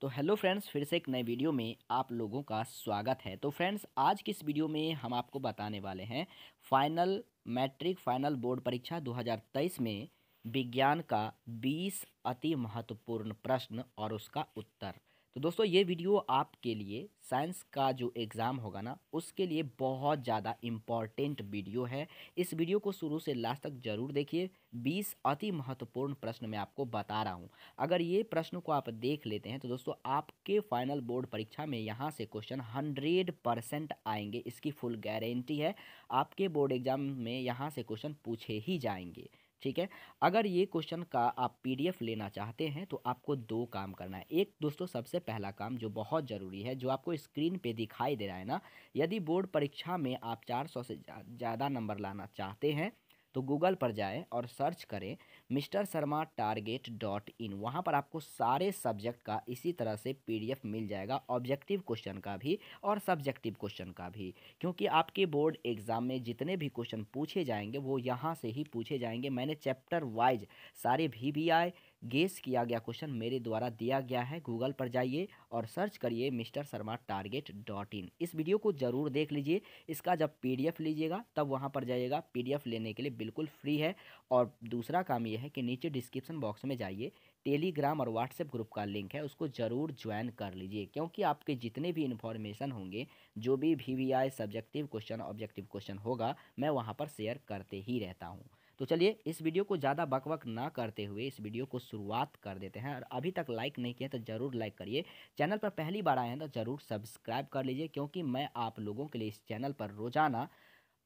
तो hello friends फिर से एक नए वीडियो में आप लोगों का स्वागत है तो फ्रेंड्स आज की इस वीडियो में हम आपको बताने वाले हैं फाइनल मैट्रिक फाइनल बोर्ड परीक्षा 2023 में विज्ञान का 20 अति महत्वपूर्ण प्रश्न और उसका उत्तर तो दोस्तों ये वीडियो आपके लिए साइंस का जो एग्ज़ाम होगा ना उसके लिए बहुत ज़्यादा इम्पॉर्टेंट वीडियो है इस वीडियो को शुरू से लास्ट तक जरूर देखिए 20 अति महत्वपूर्ण प्रश्न मैं आपको बता रहा हूँ अगर ये प्रश्न को आप देख लेते हैं तो दोस्तों आपके फाइनल बोर्ड परीक्षा में यहाँ से क्वेश्चन हंड्रेड परसेंट आएंगे इसकी फुल गारंटी है आपके बोर्ड एग्ज़ाम में यहाँ से क्वेश्चन पूछे ही जाएंगे ठीक है अगर ये क्वेश्चन का आप पीडीएफ लेना चाहते हैं तो आपको दो काम करना है एक दोस्तों सबसे पहला काम जो बहुत ज़रूरी है जो आपको स्क्रीन पे दिखाई दे रहा है ना यदि बोर्ड परीक्षा में आप 400 से ज़्यादा नंबर लाना चाहते हैं तो गूगल पर जाएं और सर्च करें mister Sharma target dot in वहाँ पर आपको सारे सब्जेक्ट का इसी तरह से पीडीएफ मिल जाएगा ऑब्जेक्टिव क्वेश्चन का भी और सब्जेक्टिव क्वेश्चन का भी क्योंकि आपके बोर्ड एग्ज़ाम में जितने भी क्वेश्चन पूछे जाएंगे वो यहाँ से ही पूछे जाएंगे मैंने चैप्टर वाइज सारे भी, भी आए, गेस किया गया क्वेश्चन मेरे द्वारा दिया गया है गूगल पर जाइए और सर्च करिए mister Sharma target dot in इस वीडियो को ज़रूर देख लीजिए इसका जब पीडीएफ लीजिएगा तब वहाँ पर जाइएगा पीडीएफ लेने के लिए बिल्कुल फ्री है और दूसरा काम यह है कि नीचे डिस्क्रिप्सन बॉक्स में जाइए टेलीग्राम और व्हाट्सएप ग्रुप का लिंक है उसको ज़रूर ज्वाइन कर लीजिए क्योंकि आपके जितने भी इन्फॉर्मेशन होंगे जो भी V V I subjective question objective question होगा मैं वहाँ पर शेयर करते ही रहता हूँ तो चलिए इस वीडियो को ज़्यादा बक वक ना करते हुए इस वीडियो को शुरुआत कर देते हैं और अभी तक लाइक नहीं किया तो ज़रूर लाइक करिए चैनल पर पहली बार आए हैं तो ज़रूर सब्सक्राइब कर लीजिए क्योंकि मैं आप लोगों के लिए इस चैनल पर रोज़ाना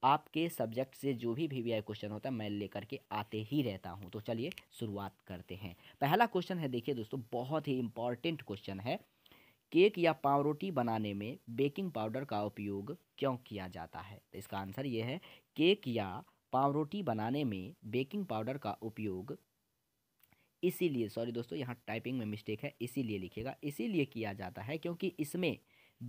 आपके सब्जेक्ट से जो भी वी वी क्वेश्चन होता है मैं लेकर के आते ही रहता हूँ तो चलिए शुरुआत करते हैं पहला क्वेश्चन है देखिए दोस्तों बहुत ही इम्पॉर्टेंट क्वेश्चन है केक या पावरोटी बनाने में बेकिंग पाउडर का उपयोग क्यों किया जाता है तो इसका आंसर ये है केक या पावरोटी बनाने में बेकिंग पाउडर का उपयोग इसीलिए सॉरी दोस्तों यहाँ टाइपिंग में मिस्टेक है इसीलिए लिखिएगा इसीलिए किया जाता है क्योंकि इसमें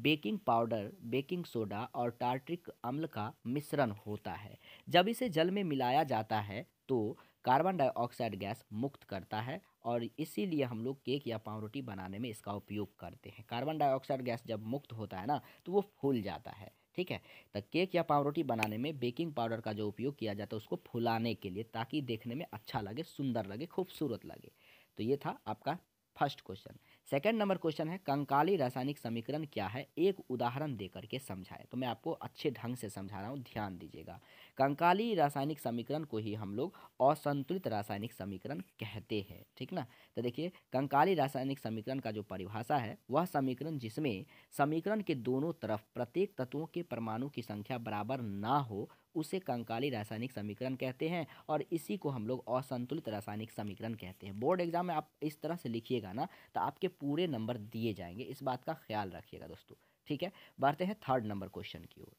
बेकिंग पाउडर बेकिंग सोडा और टार्ट्रिक अम्ल का मिश्रण होता है जब इसे जल में मिलाया जाता है तो कार्बन डाइऑक्साइड गैस मुक्त करता है और इसीलिए हम लोग केक या पावरोटी बनाने में इसका उपयोग करते हैं कार्बन डाइऑक्साइड गैस जब मुक्त होता है ना तो वो फूल जाता है ठीक है तो केक या पावरोटी बनाने में बेकिंग पाउडर का जो उपयोग किया जाता है उसको फुलाने के लिए ताकि देखने में अच्छा लगे सुंदर लगे खूबसूरत लगे तो ये था आपका first question second number question है कंकाली रासायनिक समीकरण क्या है एक उदाहरण देकर के समझाएं तो मैं आपको अच्छे ढंग से समझा रहा हूँ ध्यान दीजिएगा कंकाली रासायनिक समीकरण को ही हम लोग असंतुलित रासायनिक समीकरण कहते हैं ठीक ना तो देखिए कंकाली रासायनिक समीकरण का जो परिभाषा है वह समीकरण जिसमें समीकरण के दोनों तरफ प्रत्येक तत्वों के परमाणु की संख्या बराबर ना हो उसे कंकाली रासायनिक समीकरण कहते हैं और इसी को हम लोग असंतुलित रासायनिक समीकरण कहते हैं बोर्ड एग्जाम में आप इस तरह से लिखिएगा ना तो आपके पूरे नंबर दिए जाएंगे इस बात का ख्याल रखिएगा दोस्तों ठीक है बढ़ते हैं थर्ड नंबर क्वेश्चन की ओर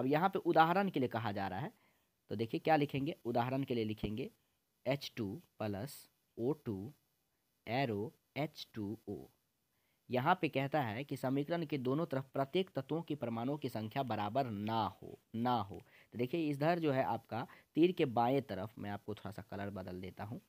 अब यहाँ पे उदाहरण के लिए कहा जा रहा है तो देखिए क्या लिखेंगे उदाहरण के लिए लिखेंगे H two plus O two arrow H two O यहाँ पे कहता है कि समीकरण के दोनों तरफ प्रत्येक तत्वों की परमाणुओं की संख्या बराबर ना हो ना हो तो देखिए इधर जो है आपका तीर के बाएं तरफ मैं आपको थोड़ा सा कलर बदल देता हूँ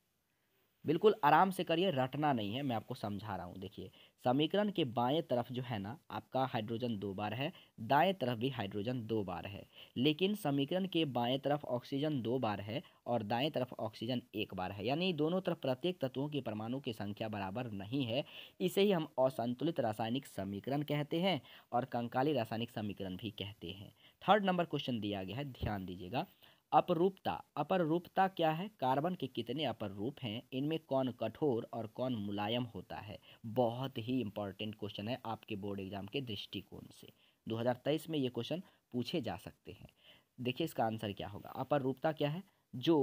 बिल्कुल आराम से करिए रटना नहीं है मैं आपको समझा रहा हूँ देखिए समीकरण के बाएं तरफ जो है ना आपका हाइड्रोजन दो बार है दाएं तरफ भी हाइड्रोजन दो बार है लेकिन समीकरण के बाएं तरफ ऑक्सीजन दो बार है और दाएं तरफ ऑक्सीजन एक बार है यानी दोनों तरफ प्रत्येक तत्वों के परमाणु की संख्या बराबर नहीं है इसे ही हम असंतुलित रासायनिक समीकरण कहते हैं और कंकाली रासायनिक समीकरण भी कहते हैं थर्ड नंबर क्वेश्चन दिया गया है ध्यान दीजिएगा अपरूपता अपरूपता क्या है कार्बन के कितने अपर रूप हैं इनमें कौन कठोर और कौन मुलायम होता है बहुत ही इंपॉर्टेंट क्वेश्चन है आपके बोर्ड एग्जाम के दृष्टिकोण से 2023 में ये क्वेश्चन पूछे जा सकते हैं देखिए इसका आंसर क्या होगा अपरूपता क्या है जो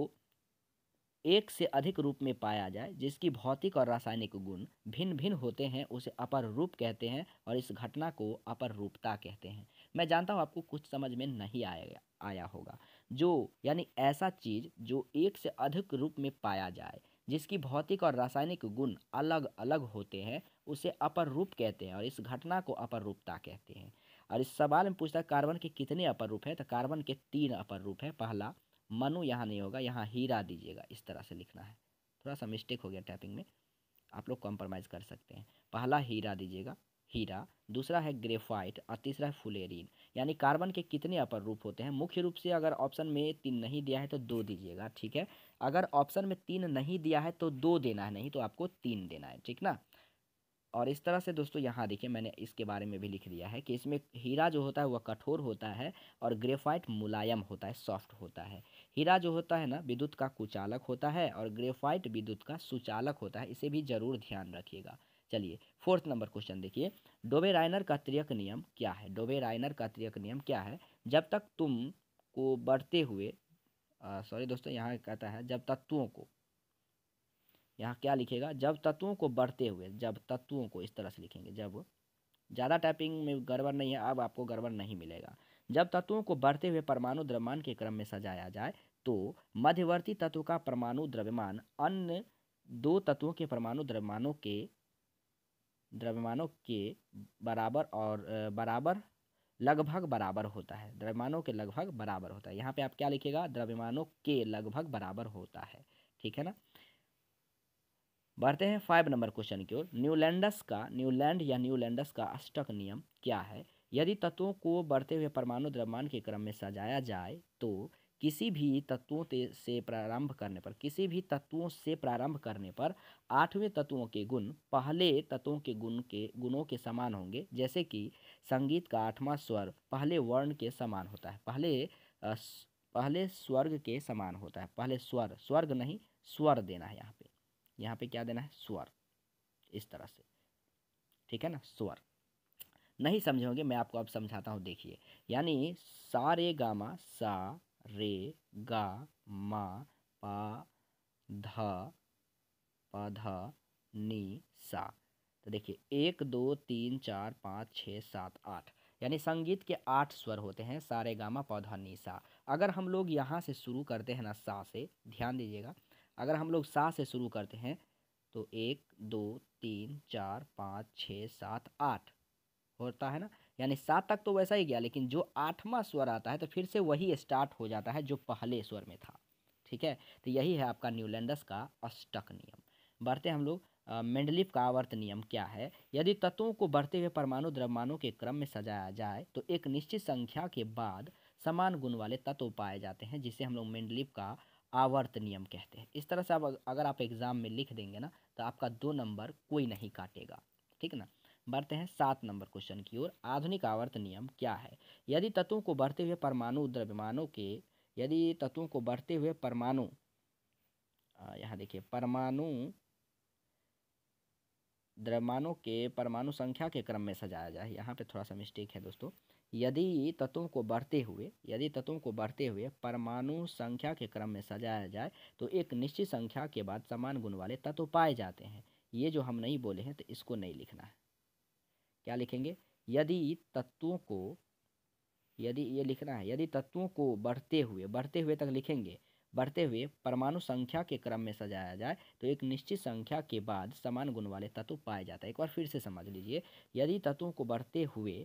एक से अधिक रूप में पाया जाए जिसकी भौतिक और रासायनिक गुण भिन्न भिन्न होते हैं उसे अपर रूप कहते हैं और इस घटना को अपर रूपता कहते हैं मैं जानता हूँ आपको कुछ समझ में नहीं आया आया होगा जो यानी ऐसा चीज जो एक से अधिक रूप में पाया जाए जिसकी भौतिक और रासायनिक गुण अलग अलग होते हैं उसे अपर रूप कहते हैं और इस घटना को अपर रूपता कहते हैं और इस सवाल में पूछता है कार्बन के कितने अपर रूप है तो कार्बन के तीन अपर रूप है पहला मनु यहाँ नहीं होगा यहाँ हीरा दीजिएगा इस तरह से लिखना है थोड़ा सा मिस्टेक हो गया टाइपिंग में आप लोग कॉम्प्रोमाइज़ कर सकते हैं पहला हीरा दीजिएगा हीरा दूसरा है ग्रेफाइट और तीसरा है फुलेरिन यानी कार्बन के कितने अपर रूप होते हैं मुख्य रूप से अगर ऑप्शन में तीन नहीं दिया है तो दो दीजिएगा ठीक है अगर ऑप्शन में तीन नहीं दिया है तो दो देना है नहीं तो आपको तीन देना है ठीक ना और इस तरह से दोस्तों यहाँ देखिए मैंने इसके बारे में भी लिख दिया है कि इसमें हीरा जो होता है वह कठोर होता है और ग्रेफाइट मुलायम होता है सॉफ्ट होता है हीरा जो होता है ना विद्युत का कुचालक होता है और ग्रेफाइट विद्युत का सुचालक होता है इसे भी ज़रूर ध्यान रखिएगा चलिए फोर्थ नंबर क्वेश्चन देखिए डोबे रायनर का त्रियक नियम क्या है डोबे रायनर का त्रियक नियम क्या है जब तक तुम को बढ़ते हुए सॉरी दोस्तों यहाँ कहता है जब तत्वों को यहाँ क्या लिखेगा जब तत्वों को बढ़ते हुए जब तत्वों को इस तरह से लिखेंगे जब ज़्यादा टाइपिंग में गड़बड़ नहीं है अब आपको गड़बड़ नहीं मिलेगा जब तत्वों को बढ़ते हुए परमाणु द्रव्यमान के क्रम में सजाया जाए तो मध्यवर्ती तत्व का परमाणु द्रव्यमान अन्य दो तत्वों के परमाणु द्रव्यमानों के द्रव्यमानों के बराबर और बराबर लगभग बराबर होता है द्रव्यमानों के लगभग बराबर होता है यहाँ पे आप क्या लिखेगा द्रव्यमानों के लगभग बराबर होता है ठीक है ना बढ़ते हैं फाइव नंबर क्वेश्चन की ओर न्यूलैंडस का न्यूलैंड या न्यूलैंडस का अष्टक नियम क्या है यदि तत्वों को बढ़ते हुए परमाणु द्रव्यमान के क्रम में सजाया जाए तो किसी भी तत्वों से प्रारंभ करने पर किसी भी तत्वों से प्रारंभ करने पर आठवें तत्वों के गुण पहले तत्वों के गुण के गुणों के समान होंगे जैसे कि संगीत का आठवां स्वर पहले वर्ण के समान होता है पहले पहले स्वर्ग के समान होता है पहले स्वर स्वर्ग नहीं स्वर देना है यहाँ पे यहाँ पे क्या देना है स्वर इस तरह से ठीक है ना स्वर नहीं समझोगे मैं आपको अब समझाता हूँ देखिए यानी सारे गामा सा रे गा मा पा ध पध नी सा तो देखिए एक दो तीन चार पाँच छः सात आठ यानी संगीत के आठ स्वर होते हैं सारे गामा पौधा सा अगर हम लोग यहाँ से शुरू करते हैं ना सा से ध्यान दीजिएगा अगर हम लोग सा से शुरू करते हैं तो एक दो तीन चार पाँच छः सात आठ होता है ना यानी सात तक तो वैसा ही गया लेकिन जो आठवां स्वर आता है तो फिर से वही स्टार्ट हो जाता है जो पहले स्वर में था ठीक है तो यही है आपका न्यूलैंडस का अष्टक नियम बढ़ते हम लोग मेंडलिफ का आवर्त नियम क्या है यदि तत्वों को बढ़ते हुए परमाणु द्रव्यमानों के क्रम में सजाया जाए तो एक निश्चित संख्या के बाद समान गुण वाले तत्व पाए जाते हैं जिसे हम लोग मेंडलिफ का आवर्त नियम कहते हैं इस तरह से आप अगर आप एग्ज़ाम में लिख देंगे ना तो आपका दो नंबर कोई नहीं काटेगा ठीक ना बढ़ते हैं सात नंबर क्वेश्चन की ओर आधुनिक आवर्त नियम क्या है यदि तत्वों को बढ़ते हुए परमाणु द्रव्यमानों के यदि तत्वों को बढ़ते हुए परमाणु यहाँ देखिए परमाणु द्रव्यमानों के परमाणु संख्या के क्रम में सजाया जाए यहाँ पे थोड़ा सा मिस्टेक है दोस्तों यदि तत्वों को बढ़ते हुए यदि तत्वों को बढ़ते हुए परमाणु संख्या के क्रम में सजाया जाए तो एक निश्चित संख्या के बाद समान गुण वाले तत्व पाए जाते हैं ये जो हम नहीं बोले हैं तो इसको नहीं लिखना है क्या लिखेंगे यदि तत्वों को यदि ये लिखना है यदि तत्वों को बढ़ते हुए बढ़ते हुए तक लिखेंगे बढ़ते हुए परमाणु संख्या के क्रम में सजाया जाए तो एक निश्चित संख्या के बाद समान गुण वाले तत्व पाए जाता है एक बार फिर से समझ लीजिए यदि तत्वों को बढ़ते हुए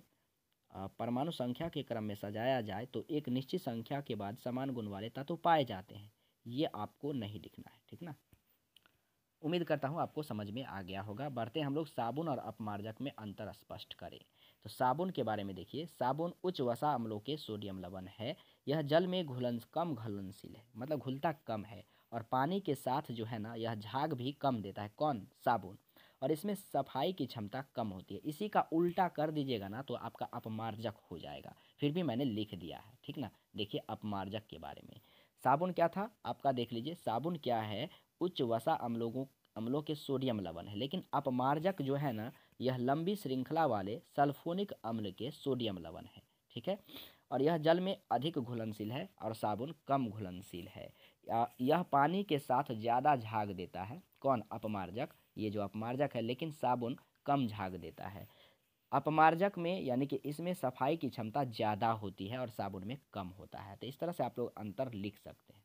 परमाणु संख्या के क्रम में सजाया जाए तो एक निश्चित संख्या के बाद समान गुण वाले तत्व पाए जाते हैं ये आपको नहीं लिखना है ठीक ना उम्मीद करता हूँ आपको समझ में आ गया होगा बढ़ते हम लोग साबुन और अपमार्जक में अंतर स्पष्ट करें तो साबुन के बारे में देखिए साबुन उच्च वसा अम्लों के सोडियम लवण है यह जल में घुलन कम घुलनशील है मतलब घुलता कम है और पानी के साथ जो है ना यह झाग भी कम देता है कौन साबुन और इसमें सफाई की क्षमता कम होती है इसी का उल्टा कर दीजिएगा ना तो आपका अपमार्जक हो जाएगा फिर भी मैंने लिख दिया है ठीक ना देखिए अपमार्जक के बारे में साबुन क्या था आपका देख लीजिए साबुन क्या है उच्च वसा अम्लों अम्लों के सोडियम लवण है लेकिन अपमार्जक जो है ना यह लंबी श्रृंखला वाले सल्फोनिक अम्ल के सोडियम लवण है ठीक है और यह जल में अधिक घुलनशील है और साबुन कम घुलनशील है यह पानी के साथ ज़्यादा झाग देता है कौन अपमार्जक ये जो अपमार्जक है लेकिन साबुन कम झाग देता है अपमार्जक में यानी कि इसमें सफाई की क्षमता ज़्यादा होती है और साबुन में कम होता है तो इस तरह से आप लोग अंतर लिख सकते हैं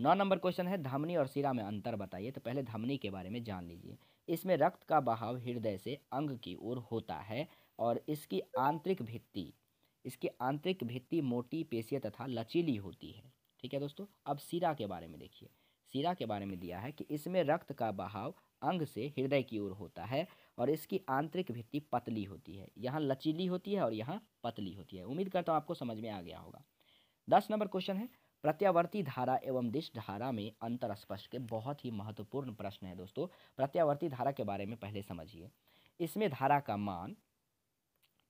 नौ नंबर क्वेश्चन है धमनी और सिरा में अंतर बताइए तो पहले धमनी के बारे में जान लीजिए इसमें रक्त का बहाव हृदय से अंग की ओर होता है और इसकी आंतरिक भित्ति इसकी आंतरिक भित्ति मोटी पेशीय तथा लचीली होती है ठीक है दोस्तों अब सिरा के बारे में देखिए सिरा के बारे में दिया है कि इसमें रक्त का बहाव अंग से हृदय की ओर होता है और इसकी आंतरिक भित्ति पतली होती है यहाँ लचीली होती है और यहाँ पतली होती है उम्मीद करता हूँ आपको समझ में आ गया होगा दस नंबर क्वेश्चन है प्रत्यावर्ती धारा एवं दिश धारा में अंतर स्पष्ट के बहुत ही महत्वपूर्ण प्रश्न है दोस्तों प्रत्यावर्ती धारा के बारे में पहले समझिए इसमें धारा का मान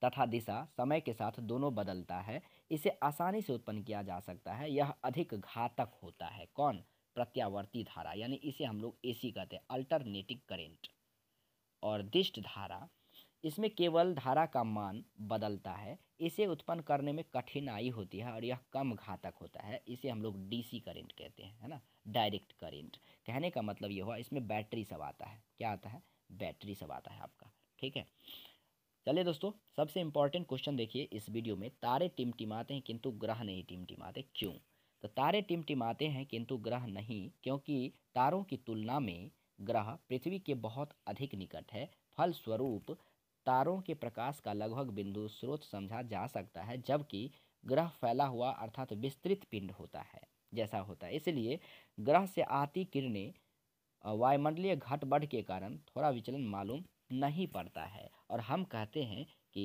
तथा दिशा समय के साथ दोनों बदलता है इसे आसानी से उत्पन्न किया जा सकता है यह अधिक घातक होता है कौन प्रत्यावर्ती धारा यानी इसे हम लोग ए कहते हैं अल्टरनेटिव करेंट और दिष्ट धारा इसमें केवल धारा का मान बदलता है इसे उत्पन्न करने में कठिनाई होती है और यह कम घातक होता है इसे हम लोग डीसी करंट कहते हैं है ना डायरेक्ट करंट कहने का मतलब ये हुआ इसमें बैटरी सब आता है क्या आता है बैटरी सब आता है आपका ठीक है चलिए दोस्तों सबसे इंपॉर्टेंट क्वेश्चन देखिए इस वीडियो में तारे टिमटिमाते हैं किंतु ग्रह नहीं टिमटिमाते क्यों तो तारे टिमटिमाते हैं किंतु ग्रह नहीं क्योंकि तारों की तुलना में ग्रह पृथ्वी के बहुत अधिक निकट है फलस्वरूप तारों के प्रकाश का लगभग बिंदु स्रोत समझा जा सकता है जबकि ग्रह फैला हुआ अर्थात विस्तृत पिंड होता है जैसा होता है इसलिए ग्रह से आती किरणें वायुमंडलीय घट बढ़ के कारण थोड़ा विचलन मालूम नहीं पड़ता है और हम कहते हैं कि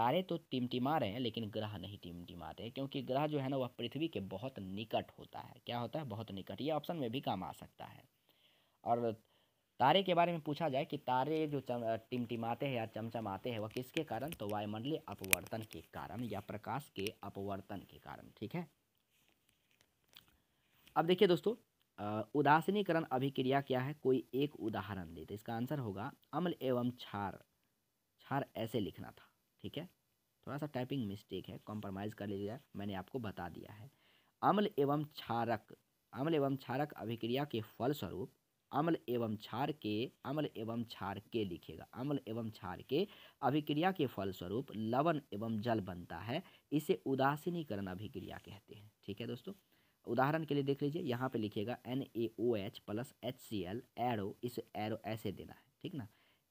तारे तो टिमटिमा रहे हैं लेकिन ग्रह नहीं टिमटिमाते क्योंकि ग्रह जो है ना वह पृथ्वी के बहुत निकट होता है क्या होता है बहुत निकट ये ऑप्शन में भी काम आ सकता है और तारे के बारे में पूछा जाए कि तारे जो चम टिमटिमाते हैं या चमचमाते हैं वह किसके कारण तो वायुमंडलीय अपवर्तन के कारण या प्रकाश के अपवर्तन के कारण ठीक है अब देखिए दोस्तों उदासीनीकरण अभिक्रिया क्या है कोई एक उदाहरण दे तो इसका आंसर होगा अम्ल एवं क्षार क्षार ऐसे लिखना था ठीक है थोड़ा सा टाइपिंग मिस्टेक है कॉम्प्रोमाइज़ कर लीजिए मैंने आपको बता दिया है अम्ल एवं क्षारक अम्ल एवं क्षारक अभिक्रिया के फलस्वरूप अम्ल एवं क्षार के अम्ल एवं क्षार के लिखेगा अम्ल एवं क्षार के अभिक्रिया के फलस्वरूप लवण एवं जल बनता है इसे उदासीनीकरण अभिक्रिया कहते हैं ठीक है दोस्तों उदाहरण के लिए देख लीजिए यहाँ पे लिखिएगा N A O H plus H C L arrow इसे एरो ऐसे देना है ठीक ना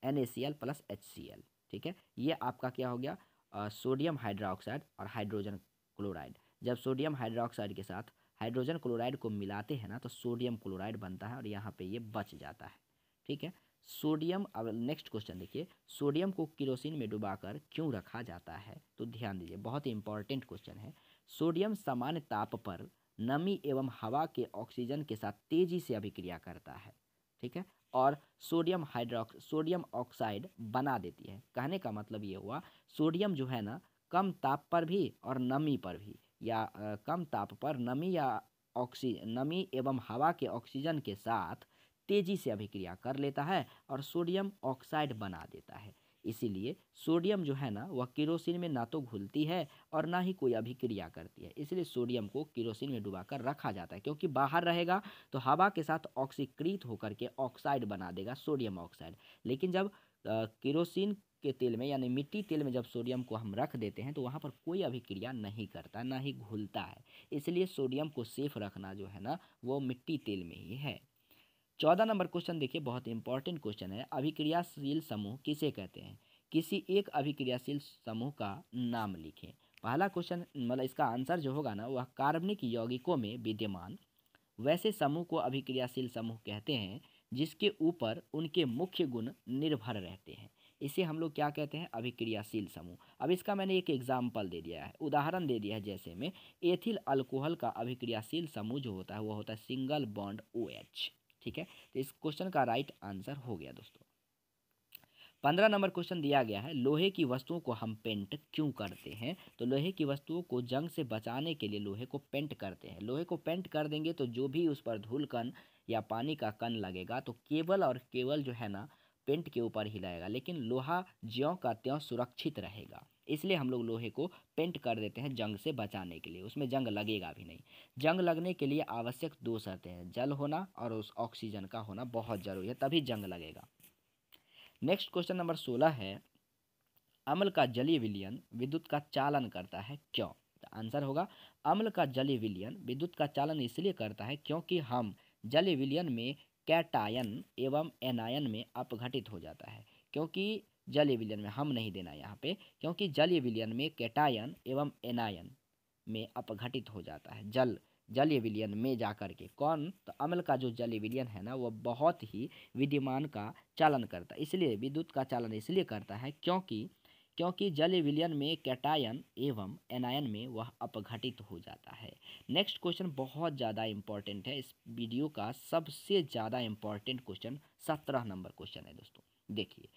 N A C L plus H C L ठीक है ये आपका क्या हो गया सोडियम हाइड्रोक्साइड और हाइड्रोजन क्लोराइड जब सोडियम हाइड्रोक्साइड के साथ हाइड्रोजन क्लोराइड को मिलाते हैं ना तो सोडियम क्लोराइड बनता है और यहाँ पे ये बच जाता है ठीक है सोडियम अब नेक्स्ट क्वेश्चन देखिए सोडियम को किरोसिन में डुबाकर क्यों रखा जाता है तो ध्यान दीजिए बहुत ही इंपॉर्टेंट क्वेश्चन है सोडियम सामान्य ताप पर नमी एवं हवा के ऑक्सीजन के साथ तेजी से अभिक्रिया करता है ठीक है और सोडियम हाइड्रोक्स सोडियम ऑक्साइड बना देती है कहने का मतलब ये हुआ सोडियम जो है ना कम ताप पर भी और नमी पर भी या कम ताप पर नमी या ऑक्सी नमी एवं हवा के ऑक्सीजन के साथ तेजी से अभिक्रिया कर लेता है और सोडियम ऑक्साइड बना देता है इसीलिए सोडियम जो है ना वह किरोसिन में ना तो घुलती है और ना ही कोई अभिक्रिया करती है इसलिए सोडियम को किरोसिन में डुबाकर रखा जाता है क्योंकि बाहर रहेगा तो हवा के साथ ऑक्सीकृत होकर के ऑक्साइड बना देगा सोडियम ऑक्साइड लेकिन जब किरोसिन के तेल में यानी मिट्टी तेल में जब सोडियम को हम रख देते हैं तो वहाँ पर कोई अभिक्रिया नहीं करता ना ही घुलता है इसलिए सोडियम को सेफ रखना जो है ना वो मिट्टी तेल में ही है चौदह नंबर क्वेश्चन देखिए बहुत इंपॉर्टेंट क्वेश्चन है अभिक्रियाशील समूह किसे कहते हैं किसी एक अभिक्रियाशील समूह का नाम लिखें पहला क्वेश्चन मतलब इसका आंसर जो होगा ना वह कार्बनिक यौगिकों में विद्यमान वैसे समूह को अभिक्रियाशील समूह कहते हैं जिसके ऊपर उनके मुख्य गुण निर्भर रहते हैं इसे हम लोग क्या कहते हैं अभिक्रियाशील समूह अब इसका मैंने एक एग्जाम्पल दे दिया है उदाहरण दे दिया है जैसे में एथिल अल्कोहल का अभिक्रियाशील समूह जो होता है वो होता है सिंगल बॉन्ड ओ एच ठीक है तो इस क्वेश्चन का राइट आंसर हो गया दोस्तों पंद्रह नंबर क्वेश्चन दिया गया है लोहे की वस्तुओं को हम पेंट क्यों करते हैं तो लोहे की वस्तुओं को जंग से बचाने के लिए लोहे को पेंट करते हैं लोहे को पेंट कर देंगे तो जो भी उस पर धूल कन या पानी का कन लगेगा तो केवल और केवल जो है ना पेंट के ऊपर हिलाएगा लेकिन लोहा ज्यों का त्यों सुरक्षित रहेगा इसलिए हम लोग लोहे को पेंट कर देते हैं जंग से बचाने के लिए उसमें जंग लगेगा भी नहीं जंग लगने के लिए आवश्यक दो शर्तें हैं जल होना और उस ऑक्सीजन का होना बहुत ज़रूरी है तभी जंग लगेगा नेक्स्ट क्वेश्चन नंबर सोलह है अम्ल का जलीय विलियन विद्युत का चालन करता है क्यों तो आंसर होगा अम्ल का जलीय विलियन विद्युत का चालन इसलिए करता है क्योंकि हम जलीय विलियन में कैटायन एवं एनायन में अपघटित हो जाता है क्योंकि जलीय विलयन में हम नहीं देना यहाँ पे क्योंकि जलीय विलयन में कैटायन एवं एनायन में अपघटित हो जाता है जल जलीय विलयन में जाकर के कौन तो अम्ल का जो जलीय विलयन है ना वह बहुत ही विद्यमान का चालन करता है इसलिए विद्युत का चालन इसलिए करता है क्योंकि क्योंकि जल विलयन में कैटायन एवं एनायन में वह अपघटित हो जाता है नेक्स्ट क्वेश्चन बहुत ज़्यादा इंपॉर्टेंट है इस वीडियो का सबसे ज़्यादा इंपॉर्टेंट क्वेश्चन सत्रह नंबर क्वेश्चन है दोस्तों देखिए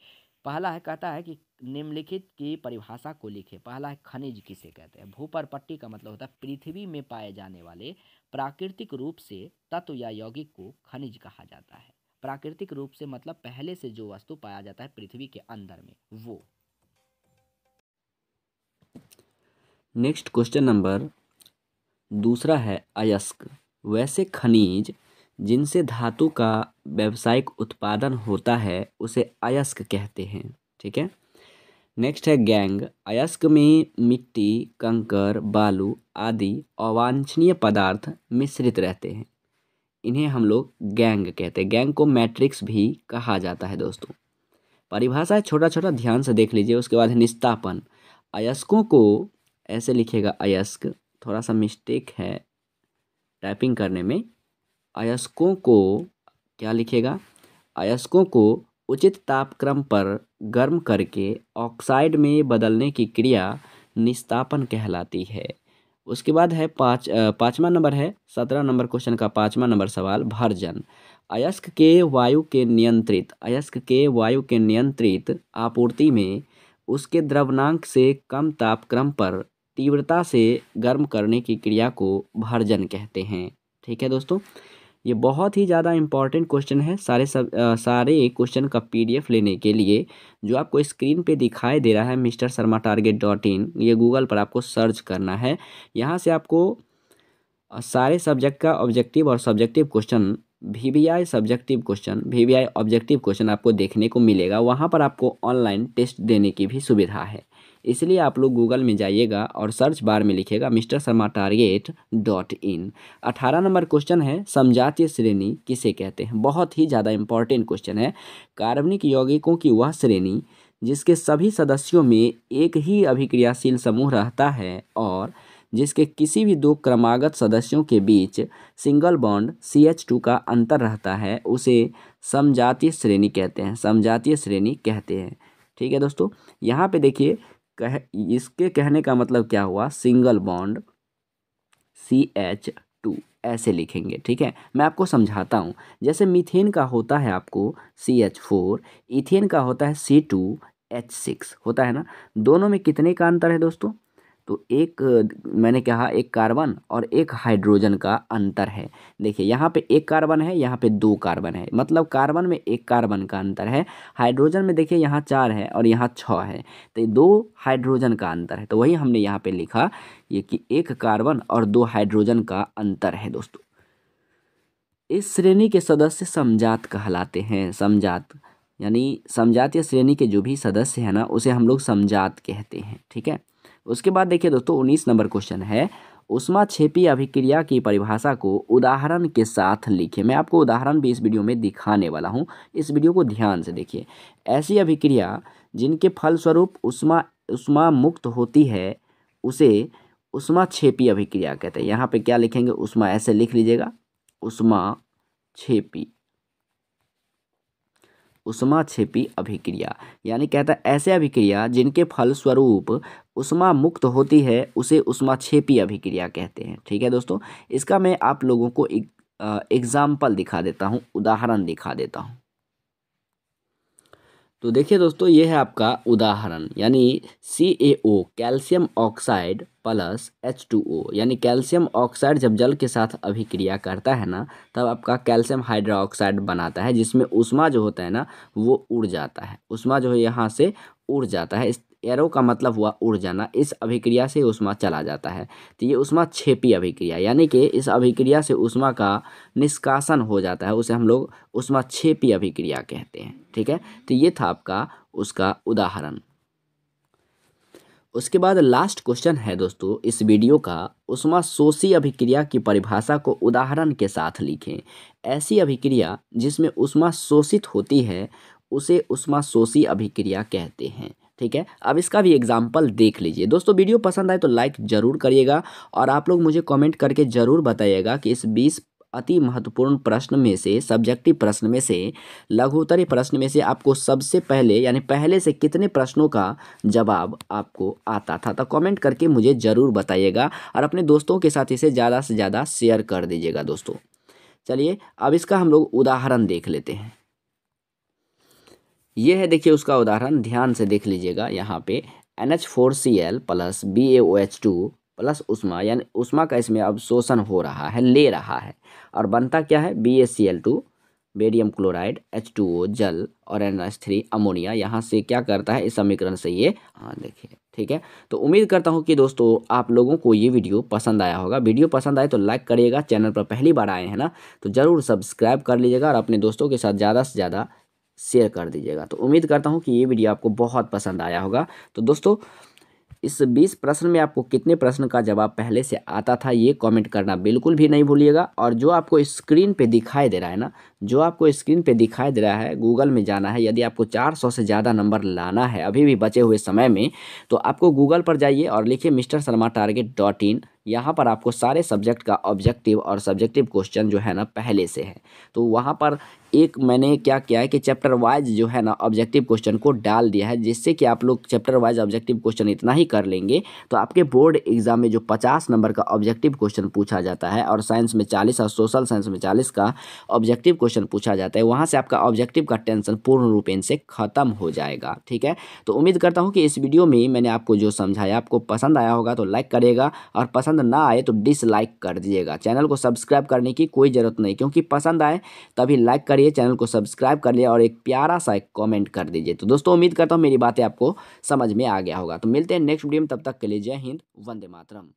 पहला है कहता है कि निम्नलिखित की परिभाषा को लिखे पहला है खनिज किसे कहते हैं भूपर पट्टी का मतलब होता है पृथ्वी में पाए जाने वाले प्राकृतिक रूप से तत्व या यौगिक को खनिज कहा जाता है प्राकृतिक रूप से मतलब पहले से जो वस्तु पाया जाता है पृथ्वी के अंदर में वो नेक्स्ट क्वेश्चन नंबर दूसरा है अयस्क वैसे खनिज जिनसे धातु का व्यावसायिक उत्पादन होता है उसे अयस्क कहते हैं ठीक है नेक्स्ट है गैंग अयस्क में मिट्टी कंकर बालू आदि अवांछनीय पदार्थ मिश्रित रहते हैं इन्हें हम लोग गैंग कहते हैं गैंग को मैट्रिक्स भी कहा जाता है दोस्तों परिभाषा छोटा छोटा ध्यान से देख लीजिए उसके बाद निस्तापन अयस्कों को ऐसे लिखेगा अयस्क थोड़ा सा मिस्टेक है टाइपिंग करने में अयस्कों को क्या लिखेगा अयस्कों को उचित तापक्रम पर गर्म करके ऑक्साइड में बदलने की क्रिया निस्तापन कहलाती है उसके बाद है पाँच पाँचवा नंबर है सत्रह नंबर क्वेश्चन का पाँचवा नंबर सवाल भर्जन अयस्क के वायु के नियंत्रित अयस्क के वायु के नियंत्रित आपूर्ति में उसके द्रवनांक से कम तापक्रम पर तीव्रता से गर्म करने की क्रिया को भर्जन कहते हैं ठीक है दोस्तों ये बहुत ही ज़्यादा इम्पॉर्टेंट क्वेश्चन है सारे सब आ, सारे क्वेश्चन का पीडीएफ लेने के लिए जो आपको स्क्रीन पे दिखाई दे रहा है mister Sharma target dot in ये गूगल पर आपको सर्च करना है यहाँ से आपको सारे सब्जेक्ट का ऑब्जेक्टिव और subjective question V V I subjective question V V I objective question आपको देखने को मिलेगा वहाँ पर आपको ऑनलाइन टेस्ट देने की भी सुविधा है इसलिए आप लोग गूगल में जाइएगा और सर्च बार में लिखेगा mister Sharma target dot in अठारह नंबर क्वेश्चन है समजातीय श्रेणी किसे कहते हैं बहुत ही ज़्यादा इंपॉर्टेंट क्वेश्चन है कार्बनिक यौगिकों की वह श्रेणी जिसके सभी सदस्यों में एक ही अभिक्रियाशील समूह रहता है और जिसके किसी भी दो क्रमागत सदस्यों के बीच single bond C H two का अंतर रहता है उसे समजातीय श्रेणी कहते हैं समजातीय श्रेणी कहते हैं ठीक है दोस्तों यहाँ पे देखिए कह इसके कहने का मतलब क्या हुआ single bond C H two ऐसे लिखेंगे ठीक है मैं आपको समझाता हूँ जैसे मीथेन का होता है आपको सी एच फोर इथेन का होता है सी टू एच सिक्स होता है ना दोनों में कितने का अंतर है दोस्तों तो एक मैंने कहा एक कार्बन और एक हाइड्रोजन का अंतर है देखिए यहाँ पे एक कार्बन है यहाँ पे दो कार्बन है मतलब कार्बन में एक कार्बन का अंतर है हाइड्रोजन में देखिए यहाँ चार है और यहाँ छः है तो दो हाइड्रोजन का अंतर है तो वही हमने यहाँ पे लिखा ये कि एक कार्बन और दो हाइड्रोजन का अंतर है दोस्तों इस श्रेणी के सदस्य समझात कहलाते हैं समझात यानी समजातीय श्रेणी के जो भी सदस्य हैं ना उसे हम लोग समझात कहते हैं ठीक है उसके बाद देखिए दोस्तों उन्नीस नंबर क्वेश्चन है उष्मा छेपी अभिक्रिया की परिभाषा को उदाहरण के साथ लिखिए मैं आपको उदाहरण भी इस वीडियो में दिखाने वाला हूँ इस वीडियो को ध्यान से देखिए ऐसी अभिक्रिया जिनके फलस्वरूप उष्मा उष्मा मुक्त होती है उसे उष्मा छेपी अभिक्रिया कहते हैं यहाँ पे क्या लिखेंगे उष्मा ऐसे लिख लीजिएगा उष्मा छेपी उष्मा छेपी अभिक्रिया यानी कहता है ऐसे अभिक्रिया जिनके फलस्वरूप उष्मा मुक्त होती है उसे उष्मा छेपी अभिक्रिया कहते हैं ठीक है दोस्तों इसका मैं आप लोगों को एग्ज़ाम्पल दिखा देता हूँ उदाहरण दिखा देता हूँ तो देखिए दोस्तों ये है आपका उदाहरण यानी C A O calcium oxide plus H two O यानी कैल्शियम ऑक्साइड जब जल के साथ अभिक्रिया करता है ना तब आपका कैल्शियम हाइड्रोक्साइड बनाता है जिसमें उष्मा जो होता है ना वो उड़ जाता है उष्मा जो है यहाँ से उड़ जाता है इस एरो का मतलब हुआ उड़ जाना इस अभिक्रिया से उष्मा चला जाता है तो ये उष्मा छेपी अभिक्रिया यानी कि इस अभिक्रिया से उष्मा का निष्कासन हो जाता है उसे हम लोग उष्मा छेपी अभिक्रिया कहते हैं ठीक है तो ये था आपका उसका उदाहरण उसके बाद लास्ट क्वेश्चन है दोस्तों इस वीडियो का उष्मा शोषी अभिक्रिया की परिभाषा को उदाहरण के साथ लिखें ऐसी अभिक्रिया जिसमें उष्मा शोषित होती है उसे उष्मा शोषी अभिक्रिया कहते हैं ठीक है अब इसका भी एग्जाम्पल देख लीजिए दोस्तों वीडियो पसंद आए तो लाइक ज़रूर करिएगा और आप लोग मुझे कमेंट करके ज़रूर बताइएगा कि इस बीस अति महत्वपूर्ण प्रश्न में से सब्जेक्टिव प्रश्न में से लघुतरी प्रश्न में से आपको सबसे पहले यानी पहले से कितने प्रश्नों का जवाब आपको आता था तो कमेंट करके मुझे ज़रूर बताइएगा और अपने दोस्तों के साथ इसे ज़्यादा से ज़्यादा शेयर कर दीजिएगा दोस्तों चलिए अब इसका हम लोग उदाहरण देख लेते हैं ये है देखिए उसका उदाहरण ध्यान से देख लीजिएगा यहाँ पे N H four C L plus B A O H two plus उष्मा यानी उष्मा का इसमें अब शोषण हो रहा है ले रहा है और बनता क्या है B A C L two barium chloride H two O जल और एन एच थ्री अमोनिया यहाँ से क्या करता है इस समीकरण से ये हाँ देखिए ठीक है तो उम्मीद करता हूँ कि दोस्तों आप लोगों को ये वीडियो पसंद आया होगा वीडियो पसंद आए तो लाइक करिएगा चैनल पर पहली बार आए हैं ना तो ज़रूर सब्सक्राइब कर लीजिएगा और अपने दोस्तों के साथ ज़्यादा से ज़्यादा शेयर कर दीजिएगा तो उम्मीद करता हूँ कि ये वीडियो आपको बहुत पसंद आया होगा तो दोस्तों इस बीस प्रश्न में आपको कितने प्रश्न का जवाब पहले से आता था ये कमेंट करना बिल्कुल भी नहीं भूलिएगा और जो आपको स्क्रीन पे दिखाई दे रहा है ना जो आपको स्क्रीन पे दिखाई दे रहा है गूगल में जाना है यदि आपको 400 से ज़्यादा नंबर लाना है अभी भी बचे हुए समय में तो आपको गूगल पर जाइए और लिखिए mister Sharma target dot in यहाँ पर आपको सारे सब्जेक्ट का ऑब्जेक्टिव और सब्जेक्टिव क्वेश्चन जो है ना पहले से है तो वहाँ पर एक मैंने क्या किया है कि चैप्टर वाइज जो है ना ऑब्जेक्टिव क्वेश्चन को डाल दिया है जिससे कि आप लोग चैप्टर वाइज ऑब्जेक्टिव क्वेश्चन इतना ही कर लेंगे तो आपके बोर्ड एग्जाम में जो पचास नंबर का ऑब्जेक्टिव क्वेश्चन पूछा जाता है और साइंस में चालीस और सोशल साइंस में चालीस का ऑब्जेक्टिव क्वेश्चन क्वेश्चन पूछा जाता है वहाँ से आपका ऑब्जेक्टिव का टेंशन पूर्ण रूप से खत्म हो जाएगा ठीक है तो उम्मीद करता हूँ कि इस वीडियो में मैंने आपको जो समझाया आपको पसंद आया होगा तो लाइक करेगा और पसंद ना आए तो डिसलाइक कर दीजिएगा चैनल को सब्सक्राइब करने की कोई ज़रूरत नहीं क्योंकि पसंद आए तभी लाइक करिए चैनल को सब्सक्राइब कर लिया और एक प्यारा सा एक कॉमेंट कर दीजिए तो दोस्तों उम्मीद करता हूँ मेरी बातें आपको समझ में आ गया होगा तो मिलते हैं नेक्स्ट वीडियो में तब तक के लिए जय हिंद वंदे मातरम